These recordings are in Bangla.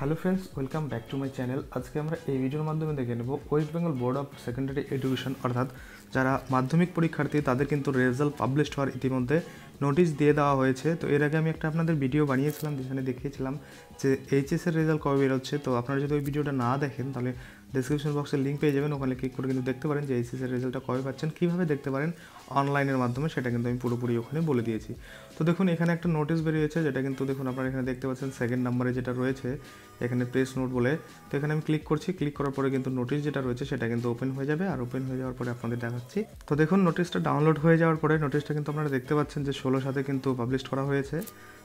hello friends welcome back to my channel আজকে আমরা এই ভিডিওর মাধ্যমে দেখে নেব West Bengal board of secondary education অর্থাৎ যারা মাধ্যমিক পরীক্ষার্থী তাদের কিন্তু রেজাল্ট পাবলিশড হওয়ার ইতিমধ্যে নোটিশ দিয়ে দেওয়া হয়েছে তো এর আগে আমি একটা আপনাদের ভিডিও বানিয়েছিলাম যেখানে দেখিয়েছিলাম যে এইচএসের রেজাল্ট কবে বেরোচ্ছে তো আপনারা যদি ওই ভিডিওটা না দেখেন তাহলে ডিসক্রিপশন বক্সের লিঙ্ক পেয়ে যাবেন ওখানে ক্লিক করে কিন্তু দেখতে পারেন যে এইচএসের রেজাল্টটা কবে পাচ্ছেন কীভাবে দেখতে পারেন অনলাইনের মাধ্যমে সেটা কিন্তু আমি পুরোপুরি ওখানে বলে দিয়েছি তো দেখুন এখানে একটা নোটিশ বেরিয়েছে যেটা কিন্তু দেখুন আপনারা এখানে দেখতে পাচ্ছেন সেকেন্ড নাম্বারে যেটা রয়েছে এখানে প্রেস নোট বলে তো এখানে আমি ক্লিক করছি ক্লিক করার পরে কিন্তু নোটিশ যেটা রয়েছে সেটা কিন্তু ওপেন হয়ে যাবে আর ওপেন হয়ে যাওয়ার পরে আপনাদের দেখাচ্ছি তো দেখুন নোটিশটা ডাউনলোড হয়ে যাওয়ার পরে নোটিশটা কিন্তু আপনারা দেখতে পাচ্ছেন যে ষোলো সাথে কিন্তু পাবলিশ করা হয়েছে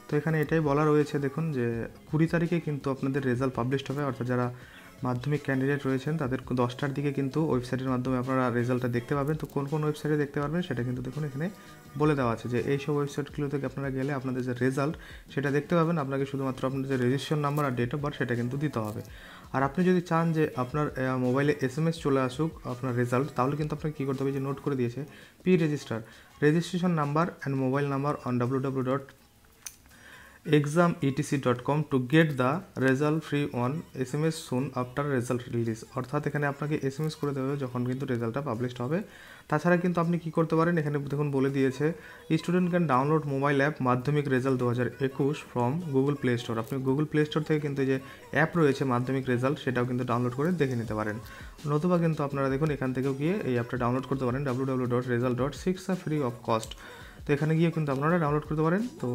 তো এখানে এটাই বলা রয়েছে দেখুন যে কুড়ি তারিখে কিন্তু আপনাদের রেজাল্ট পাবলিশ হবে অর্থাৎ যারা মাধ্যমিক ক্যান্ডিডেট রয়েছেন তাদের দশটার দিকে কিন্তু ওয়েবসাইটের মাধ্যমে আপনারা রেজাল্টটা দেখতে পাবেন তো কোন কোন ওয়েবসাইটে দেখতে পারবেন সেটা কিন্তু দেখুন এখানে বলে দেওয়া আছে যে এইসব ওয়েবসাইটগুলো থেকে আপনারা গেলে আপনাদের যে রেজাল্ট সেটা দেখতে পাবেন আপনাকে শুধুমাত্র আপনার যে রেজিস্ট্রেশন নাম্বার আর ডেট অফ বার্থ সেটা কিন্তু দিতে হবে আর আপনি যদি চান যে আপনার মোবাইলে এস এম এস চলে আসুক আপনার রেজাল্ট তাহলে কিন্তু আপনাকে কী করতে হবে যে নোট করে দিয়েছে P register registration number and mobile number on W W dot exametc.com to get the result free on S M S soon after result release অর্থাৎ এখানে আপনাকে এস এম এস করে দেবে যখন কিন্তু রেজাল্টটা পাবলিশড হবে তাছাড়া কিন্তু আপনি কি করতে পারেন এখানে দেখুন বলে দিয়েছে student can download mobile app Madhyamik result দু হাজার একুশ ফ্রম গুগল প্লে স্টোর আপনি গুগল প্লে স্টোর থেকে কিন্তু যে অ্যাপ রয়েছে মাধ্যমিক রেজাল্ট সেটাও কিন্তু ডাউনলোড করে দেখে নিতে পারেন নতুবা কিন্তু আপনারা দেখুন এখান থেকেও গিয়ে এই অ্যাপটা ডাউনলোড করতে পারেন W W dot result dot six free of cost তো এখানে গিয়ে কিন্তু আপনারা ডাউনলোড করতে পারেন তো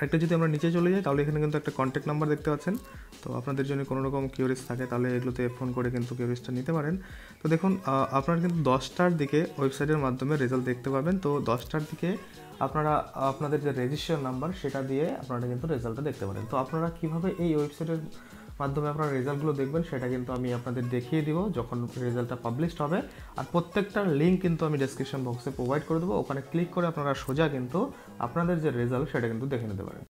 আরেকটা যদি আমরা নিচে চলে যাই তাহলে এখানে কিন্তু একটা কন্ট্যাক্ট নাম্বার দেখতে পাচ্ছেন তো আপনাদের জন্য কোনো রকম কিউরিস থাকে তাহলে এগুলোতে ফোন করে কিন্তু কিউরিসটা নিতে পারেন তো দেখুন আপনারা কিন্তু দশটার দিকে ওয়েবসাইটের মাধ্যমে রেজাল্ট দেখতে পাবেন তো দশটার দিকে আপনারা আপনাদের যে রেজিস্টার নাম্বার সেটা দিয়ে আপনারা কিন্তু রেজাল্টটা দেখতে পারেন তো আপনারা কীভাবে এই ওয়েবসাইটের মাধ্যমে আপনারা রেজাল্টগুলো দেখবেন সেটা কিন্তু আমি আপনাদের দেখিয়ে দিব যখন রেজাল্টটা পাবলিশড হবে আর প্রত্যেকটার লিঙ্ক কিন্তু আমি ডিসক্রিপশন বক্সে প্রোভাইড করে দেবো ওখানে ক্লিক করে আপনারা সোজা কিন্তু আপনাদের যে রেজাল্ট সেটা কিন্তু দেখে নিতে পারেন